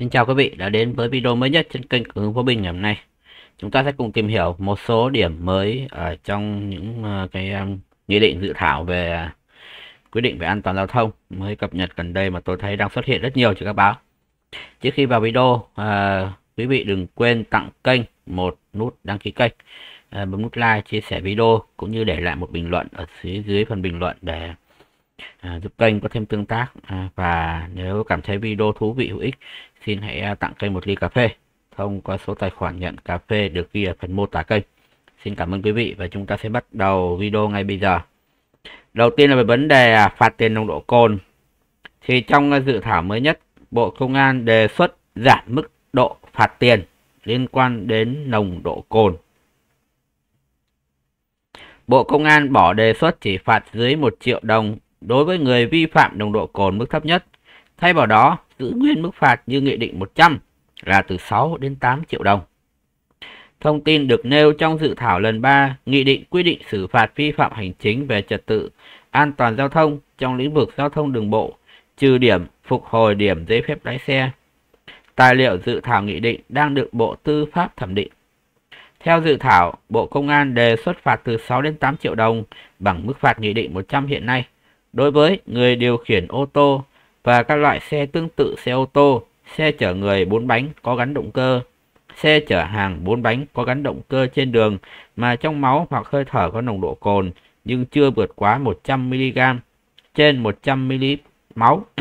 Xin chào quý vị đã đến với video mới nhất trên kênh của Hướng Phó Bình ngày hôm nay. Chúng ta sẽ cùng tìm hiểu một số điểm mới ở trong những ờ, cái ờ, nghị định dự thảo về ờ, quy định về an toàn giao thông mới cập nhật gần đây mà tôi thấy đang xuất hiện rất nhiều trên các báo. Trước khi vào video, quý vị đừng quên tặng kênh một nút đăng ký kênh, bấm nút like, chia sẻ video cũng như để lại một bình luận ở phía dưới phần bình luận để à, giúp kênh có thêm tương tác à, và nếu cảm thấy video thú vị hữu ích xin hãy à, tặng kênh một ly cà phê thông qua số tài khoản nhận cà phê được ghi ở phần mô tả kênh xin cảm ơn quý vị và chúng ta sẽ bắt đầu video ngay bây giờ đầu tiên là về vấn đề à, phạt tiền nồng độ cồn thì trong à, dự thảo mới nhất bộ công an đề xuất giảm mức độ phạt tiền liên quan đến nồng độ cồn Bộ Công an bỏ đề xuất chỉ phạt dưới 1 triệu đồng đối với người vi phạm nồng độ cồn mức thấp nhất. Thay vào đó, giữ nguyên mức phạt như Nghị định 100 là từ 6 đến 8 triệu đồng. Thông tin được nêu trong dự thảo lần 3, Nghị định quy định xử phạt vi phạm hành chính về trật tự, an toàn giao thông trong lĩnh vực giao thông đường bộ, trừ điểm, phục hồi điểm giấy phép lái xe. Tài liệu dự thảo nghị định đang được Bộ Tư pháp thẩm định. Theo dự thảo, Bộ Công an đề xuất phạt từ 6 đến 8 triệu đồng bằng mức phạt nghị định 100 hiện nay đối với người điều khiển ô tô và các loại xe tương tự xe ô tô, xe chở người 4 bánh có gắn động cơ, xe chở hàng 4 bánh có gắn động cơ trên đường mà trong máu hoặc hơi thở có nồng độ cồn nhưng chưa vượt quá 100mg trên 100ml máu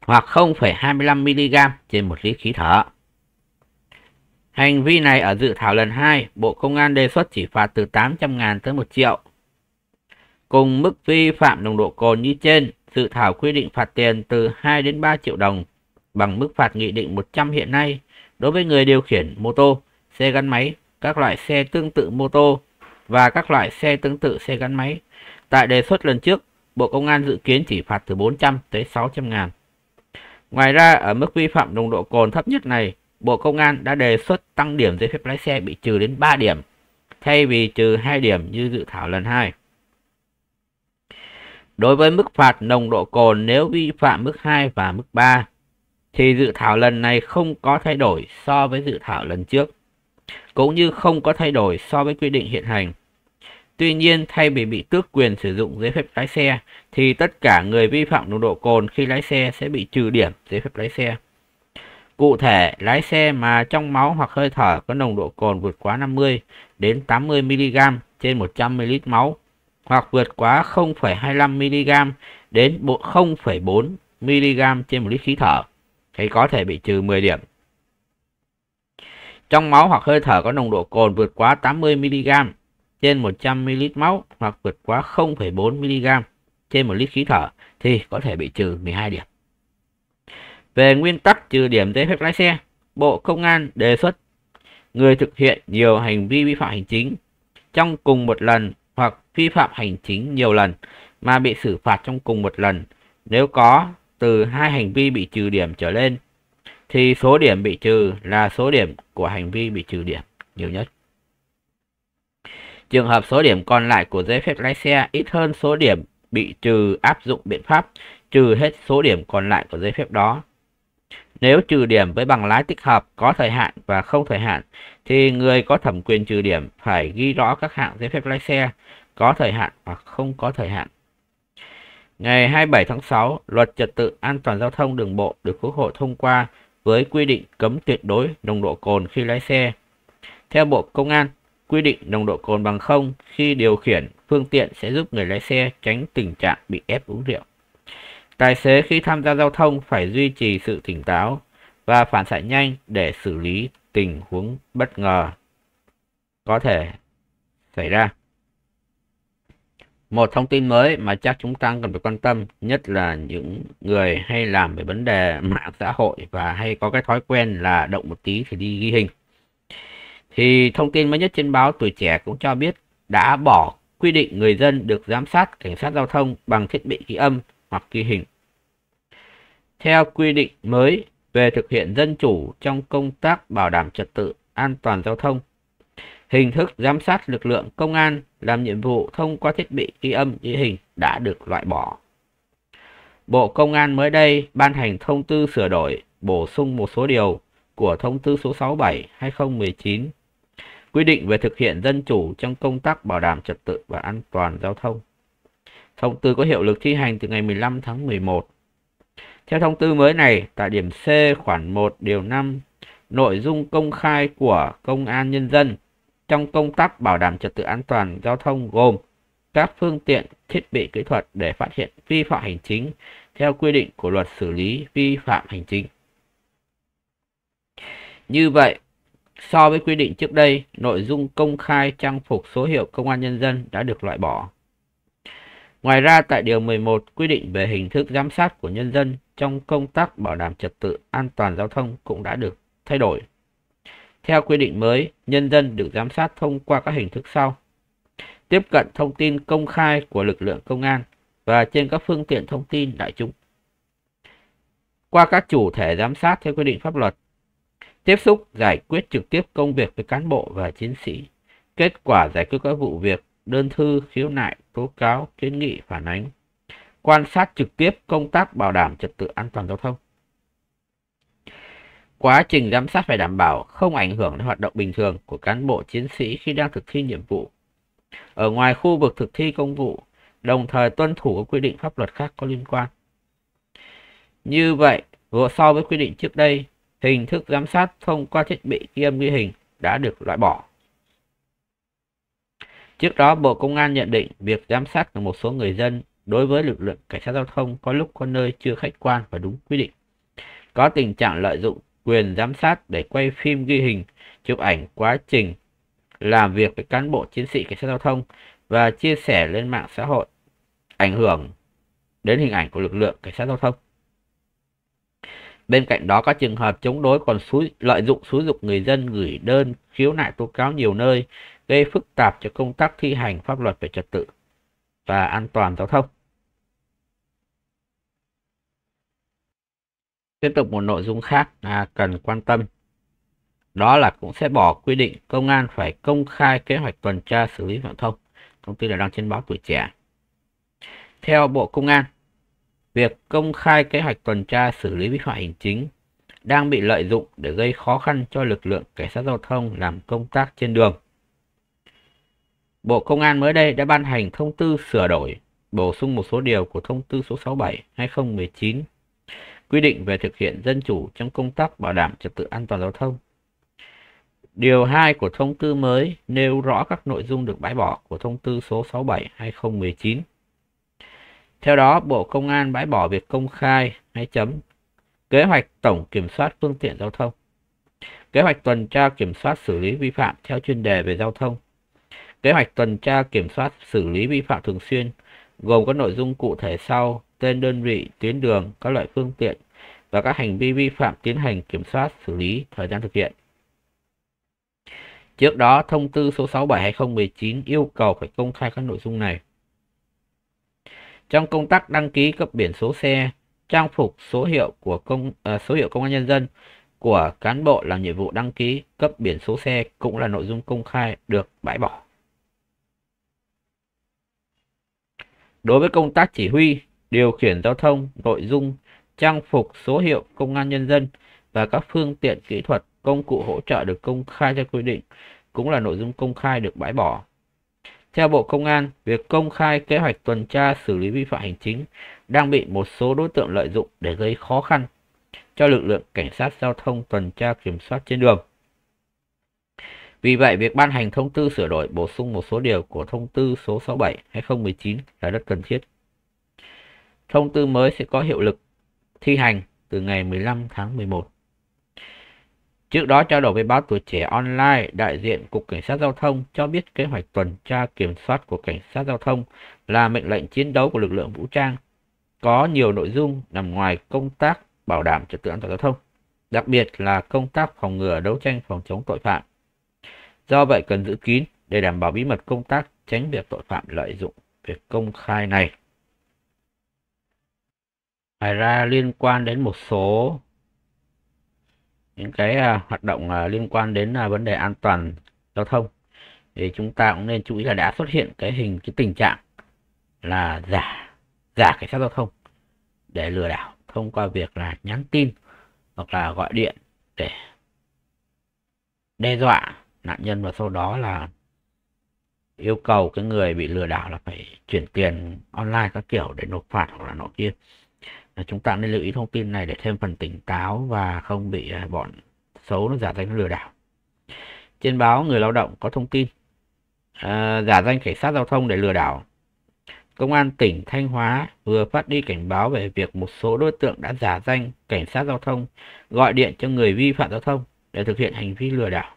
hoặc 0,25mg trên 1 lít khí thở. Hành vi này ở dự thảo lần 2, Bộ Công an đề xuất chỉ phạt từ 800.000 tới 1 triệu cùng mức vi phạm nồng độ cồn như trên, dự thảo quy định phạt tiền từ 2 đến 3 triệu đồng bằng mức phạt nghị định 100 hiện nay đối với người điều khiển mô tô, xe gắn máy, các loại xe tương tự mô tô và các loại xe tương tự xe gắn máy. Tại đề xuất lần trước, Bộ Công an dự kiến chỉ phạt từ 400 tới 600 ngàn. Ngoài ra, ở mức vi phạm nồng độ cồn thấp nhất này, Bộ Công an đã đề xuất tăng điểm giấy phép lái xe bị trừ đến 3 điểm, thay vì trừ 2 điểm như dự thảo lần 2. Đối với mức phạt nồng độ cồn nếu vi phạm mức 2 và mức 3 thì dự thảo lần này không có thay đổi so với dự thảo lần trước, cũng như không có thay đổi so với quy định hiện hành. Tuy nhiên, thay vì bị tước quyền sử dụng giấy phép lái xe, thì tất cả người vi phạm nồng độ cồn khi lái xe sẽ bị trừ điểm giấy phép lái xe. Cụ thể, lái xe mà trong máu hoặc hơi thở có nồng độ cồn vượt quá 50 đến 80 mg trên 100 ml máu hoặc vượt quá 0,25 mg đến 0,4 mg trên một lít khí thở thì có thể bị trừ 10 điểm. Trong máu hoặc hơi thở có nồng độ cồn vượt quá 80 mg trên 100 ml máu hoặc vượt quá 0,4 mg trên một lít khí thở thì có thể bị trừ 12 điểm. Về nguyên tắc trừ điểm giấy phép lái xe, Bộ Công an đề xuất người thực hiện nhiều hành vi vi phạm hành chính trong cùng một lần hoặc vi phạm hành chính nhiều lần mà bị xử phạt trong cùng một lần nếu có từ hai hành vi bị trừ điểm trở lên thì số điểm bị trừ là số điểm của hành vi bị trừ điểm nhiều nhất. Trường hợp số điểm còn lại của giấy phép lái xe ít hơn số điểm bị trừ áp dụng biện pháp trừ hết số điểm còn lại của giấy phép đó nếu trừ điểm với bằng lái tích hợp có thời hạn và không thời hạn, thì người có thẩm quyền trừ điểm phải ghi rõ các hạng giấy phép lái xe có thời hạn và không có thời hạn. Ngày 27 tháng 6, Luật Trật tự An toàn Giao thông Đường bộ được Quốc hội thông qua với quy định cấm tuyệt đối nồng độ cồn khi lái xe. Theo Bộ Công an, quy định nồng độ cồn bằng 0 khi điều khiển phương tiện sẽ giúp người lái xe tránh tình trạng bị ép uống rượu. Tài xế khi tham gia giao thông phải duy trì sự tỉnh táo và phản xạ nhanh để xử lý tình huống bất ngờ có thể xảy ra. Một thông tin mới mà chắc chúng ta cần phải quan tâm, nhất là những người hay làm về vấn đề mạng xã hội và hay có cái thói quen là động một tí thì đi ghi hình. Thì thông tin mới nhất trên báo Tuổi Trẻ cũng cho biết đã bỏ quy định người dân được giám sát cảnh sát giao thông bằng thiết bị ghi âm hoặc ghi hình. Theo quy định mới về thực hiện dân chủ trong công tác bảo đảm trật tự an toàn giao thông, hình thức giám sát lực lượng công an làm nhiệm vụ thông qua thiết bị ghi âm ghi hình đã được loại bỏ. Bộ Công an mới đây ban hành thông tư sửa đổi bổ sung một số điều của thông tư số 67-2019 quy định về thực hiện dân chủ trong công tác bảo đảm trật tự và an toàn giao thông. Thông tư có hiệu lực thi hành từ ngày 15 tháng 11. Theo thông tư mới này, tại điểm C khoản 1 điều 5, nội dung công khai của công an nhân dân trong công tác bảo đảm trật tự an toàn giao thông gồm các phương tiện, thiết bị kỹ thuật để phát hiện vi phạm hành chính theo quy định của luật xử lý vi phạm hành chính. Như vậy, so với quy định trước đây, nội dung công khai trang phục số hiệu công an nhân dân đã được loại bỏ. Ngoài ra, tại Điều 11 quy định về hình thức giám sát của nhân dân trong công tác bảo đảm trật tự an toàn giao thông cũng đã được thay đổi. Theo quy định mới, nhân dân được giám sát thông qua các hình thức sau. Tiếp cận thông tin công khai của lực lượng công an và trên các phương tiện thông tin đại chúng. Qua các chủ thể giám sát theo quy định pháp luật. Tiếp xúc giải quyết trực tiếp công việc với cán bộ và chiến sĩ. Kết quả giải quyết các vụ việc đơn thư, khiếu nại, tố cáo, kiến nghị, phản ánh. Quan sát trực tiếp công tác bảo đảm trật tự an toàn giao thông. Quá trình giám sát phải đảm bảo không ảnh hưởng đến hoạt động bình thường của cán bộ chiến sĩ khi đang thực thi nhiệm vụ. Ở ngoài khu vực thực thi công vụ, đồng thời tuân thủ các quy định pháp luật khác có liên quan. Như vậy, vừa so với quy định trước đây, hình thức giám sát thông qua thiết bị ghi âm ghi hình đã được loại bỏ. Trước đó, Bộ Công an nhận định việc giám sát của một số người dân đối với lực lượng cảnh sát giao thông có lúc có nơi chưa khách quan và đúng quy định. Có tình trạng lợi dụng quyền giám sát để quay phim ghi hình, chụp ảnh quá trình làm việc với cán bộ chiến sĩ cảnh sát giao thông và chia sẻ lên mạng xã hội, ảnh hưởng đến hình ảnh của lực lượng cảnh sát giao thông. Bên cạnh đó, các trường hợp chống đối còn xúi, lợi dụng xúi dục người dân gửi đơn khiếu nại tố cáo nhiều nơi gây phức tạp cho công tác thi hành pháp luật về trật tự và an toàn giao thông. Tiếp tục một nội dung khác à, cần quan tâm. Đó là cũng sẽ bỏ quy định công an phải công khai kế hoạch tuần tra xử lý phạm thông. Thông tin này đăng trên báo tuổi trẻ. Theo Bộ Công an, việc công khai kế hoạch tuần tra xử lý vi phạm hành chính đang bị lợi dụng để gây khó khăn cho lực lượng cảnh sát giao thông làm công tác trên đường Bộ Công an mới đây đã ban hành thông tư sửa đổi, bổ sung một số điều của thông tư số 67-2019 quy định về thực hiện dân chủ trong công tác bảo đảm trật tự an toàn giao thông. Điều 2 của thông tư mới nêu rõ các nội dung được bãi bỏ của thông tư số 67-2019. Theo đó, Bộ Công an bãi bỏ việc công khai hay chấm kế hoạch tổng kiểm soát phương tiện giao thông, kế hoạch tuần tra kiểm soát xử lý vi phạm theo chuyên đề về giao thông, Kế hoạch tuần tra kiểm soát xử lý vi phạm thường xuyên gồm các nội dung cụ thể sau, tên đơn vị, tuyến đường, các loại phương tiện và các hành vi vi phạm tiến hành kiểm soát xử lý thời gian thực hiện. Trước đó, thông tư số 67-2019 yêu cầu phải công khai các nội dung này. Trong công tác đăng ký cấp biển số xe, trang phục số hiệu của công à, số hiệu công an nhân dân của cán bộ làm nhiệm vụ đăng ký cấp biển số xe cũng là nội dung công khai được bãi bỏ. Đối với công tác chỉ huy, điều khiển giao thông, nội dung, trang phục, số hiệu công an nhân dân và các phương tiện kỹ thuật, công cụ hỗ trợ được công khai theo quy định cũng là nội dung công khai được bãi bỏ. Theo Bộ Công an, việc công khai kế hoạch tuần tra xử lý vi phạm hành chính đang bị một số đối tượng lợi dụng để gây khó khăn cho lực lượng cảnh sát giao thông tuần tra kiểm soát trên đường. Vì vậy, việc ban hành thông tư sửa đổi bổ sung một số điều của thông tư số 67-2019 là rất cần thiết. Thông tư mới sẽ có hiệu lực thi hành từ ngày 15 tháng 11. Trước đó trao đổi với báo tuổi trẻ online, đại diện Cục Cảnh sát Giao thông cho biết kế hoạch tuần tra kiểm soát của Cảnh sát Giao thông là mệnh lệnh chiến đấu của lực lượng vũ trang, có nhiều nội dung nằm ngoài công tác bảo đảm trật tự an toàn giao thông, đặc biệt là công tác phòng ngừa đấu tranh phòng chống tội phạm Do vậy cần giữ kín để đảm bảo bí mật công tác tránh việc tội phạm lợi dụng việc công khai này. Ngoài ra liên quan đến một số những cái uh, hoạt động uh, liên quan đến uh, vấn đề an toàn giao thông thì chúng ta cũng nên chú ý là đã xuất hiện cái hình cái tình trạng là giả giả cảnh sát giao thông để lừa đảo thông qua việc là nhắn tin hoặc là gọi điện để đe dọa nạn nhân và sau đó là yêu cầu cái người bị lừa đảo là phải chuyển tiền online các kiểu để nộp phạt hoặc là nọ kia chúng ta nên lưu ý thông tin này để thêm phần tỉnh táo và không bị à, bọn xấu nó giả danh lừa đảo trên báo người lao động có thông tin à, giả danh cảnh sát giao thông để lừa đảo công an tỉnh thanh hóa vừa phát đi cảnh báo về việc một số đối tượng đã giả danh cảnh sát giao thông gọi điện cho người vi phạm giao thông để thực hiện hành vi lừa đảo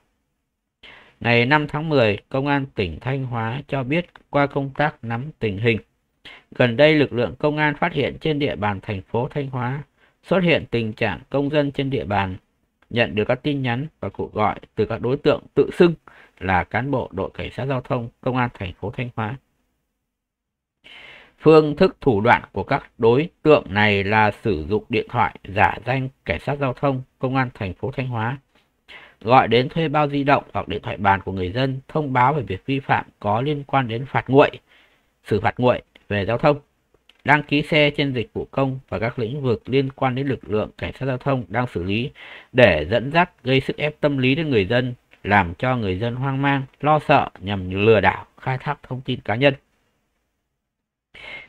Ngày 5 tháng 10, Công an tỉnh Thanh Hóa cho biết qua công tác nắm tình hình. Gần đây, lực lượng công an phát hiện trên địa bàn thành phố Thanh Hóa xuất hiện tình trạng công dân trên địa bàn nhận được các tin nhắn và cuộc gọi từ các đối tượng tự xưng là cán bộ đội cảnh sát giao thông công an thành phố Thanh Hóa. Phương thức thủ đoạn của các đối tượng này là sử dụng điện thoại giả danh cảnh sát giao thông công an thành phố Thanh Hóa gọi đến thuê bao di động hoặc điện thoại bàn của người dân thông báo về việc vi phạm có liên quan đến phạt nguội, xử phạt nguội về giao thông, đăng ký xe trên dịch vụ công và các lĩnh vực liên quan đến lực lượng cảnh sát giao thông đang xử lý để dẫn dắt gây sức ép tâm lý đến người dân, làm cho người dân hoang mang, lo sợ nhằm lừa đảo, khai thác thông tin cá nhân.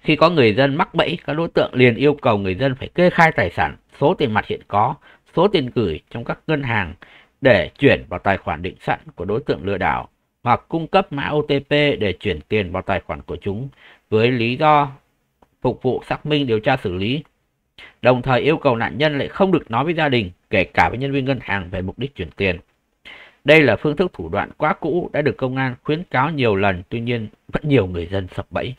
Khi có người dân mắc bẫy, các đối tượng liền yêu cầu người dân phải kê khai tài sản, số tiền mặt hiện có, số tiền gửi trong các ngân hàng để chuyển vào tài khoản định sẵn của đối tượng lừa đảo hoặc cung cấp mã OTP để chuyển tiền vào tài khoản của chúng với lý do phục vụ xác minh điều tra xử lý. Đồng thời yêu cầu nạn nhân lại không được nói với gia đình, kể cả với nhân viên ngân hàng về mục đích chuyển tiền. Đây là phương thức thủ đoạn quá cũ đã được công an khuyến cáo nhiều lần, tuy nhiên vẫn nhiều người dân sập bẫy.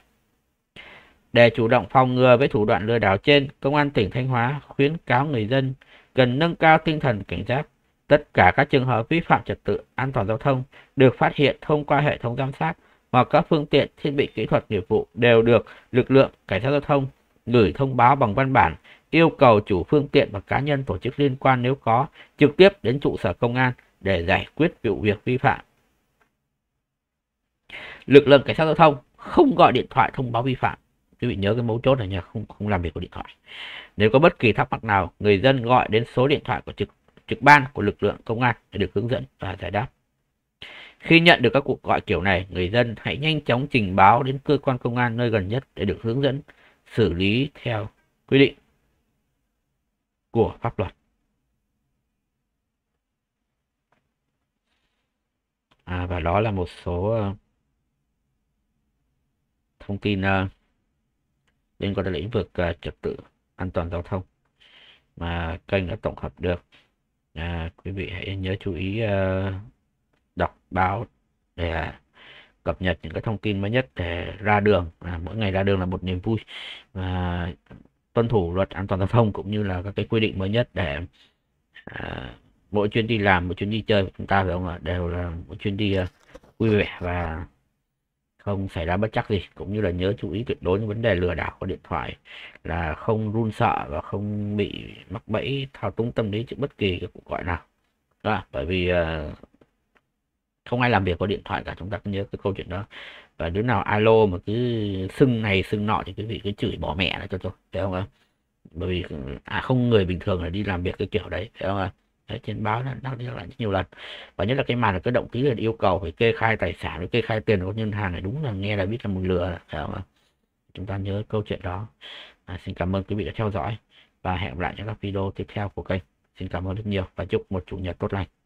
Để chủ động phòng ngừa với thủ đoạn lừa đảo trên, Công an tỉnh Thanh Hóa khuyến cáo người dân cần nâng cao tinh thần cảnh giác, Tất cả các trường hợp vi phạm trật tự an toàn giao thông được phát hiện thông qua hệ thống giám sát hoặc các phương tiện thiết bị kỹ thuật nghiệp vụ đều được lực lượng cảnh sát giao thông gửi thông báo bằng văn bản yêu cầu chủ phương tiện và cá nhân tổ chức liên quan nếu có trực tiếp đến trụ sở công an để giải quyết vụ việc vi phạm. Lực lượng cảnh sát giao thông không gọi điện thoại thông báo vi phạm. Quý vị nhớ cái mấu chốt này nha, không không làm việc của điện thoại. Nếu có bất kỳ thắc mắc nào, người dân gọi đến số điện thoại của trực trực ban của lực lượng công an để được hướng dẫn và giải đáp. Khi nhận được các cuộc gọi kiểu này, người dân hãy nhanh chóng trình báo đến cơ quan công an nơi gần nhất để được hướng dẫn xử lý theo quy định của pháp luật. À, và đó là một số ờ, thông tin ờ, liên quan đến lĩnh vực ờ, trật tự an toàn giao thông mà kênh đã tổng hợp được à, quý vị hãy nhớ chú ý à, đọc báo để à, cập nhật những cái thông tin mới nhất để ra đường à, mỗi ngày ra đường là một niềm vui và tuân thủ luật an toàn giao thông cũng như là các cái quy định mới nhất để à, mỗi chuyến đi làm một chuyến đi chơi của chúng ta phải không ạ đều là một chuyến đi uh, vui vẻ và không xảy ra bất chắc gì cũng như là nhớ chú ý tuyệt đối những vấn đề lừa đảo qua điện thoại là không run sợ và không bị mắc bẫy thao túng tâm lý trước bất kỳ cái cuộc gọi nào à, bởi vì uh, không ai làm việc qua điện thoại cả chúng ta cứ nhớ cái câu chuyện đó và đứa nào alo mà cứ xưng này xưng nọ thì quý vị cứ chửi bỏ mẹ nó cho tôi thấy không ạ bởi vì à, không người bình thường là đi làm việc cái kiểu đấy thấy không ạ Đấy, trên báo đã đăng lại rất nhiều lần và nhất là cái màn là cái động ký là yêu cầu phải kê khai tài sản kê khai tiền của ngân hàng này đúng là nghe là biết là mừng lừa không dạ, vâng. chúng ta nhớ câu chuyện đó à, xin cảm ơn quý vị đã theo dõi và hẹn gặp lại trong các video tiếp theo của kênh xin cảm ơn rất nhiều và chúc một chủ nhật tốt lành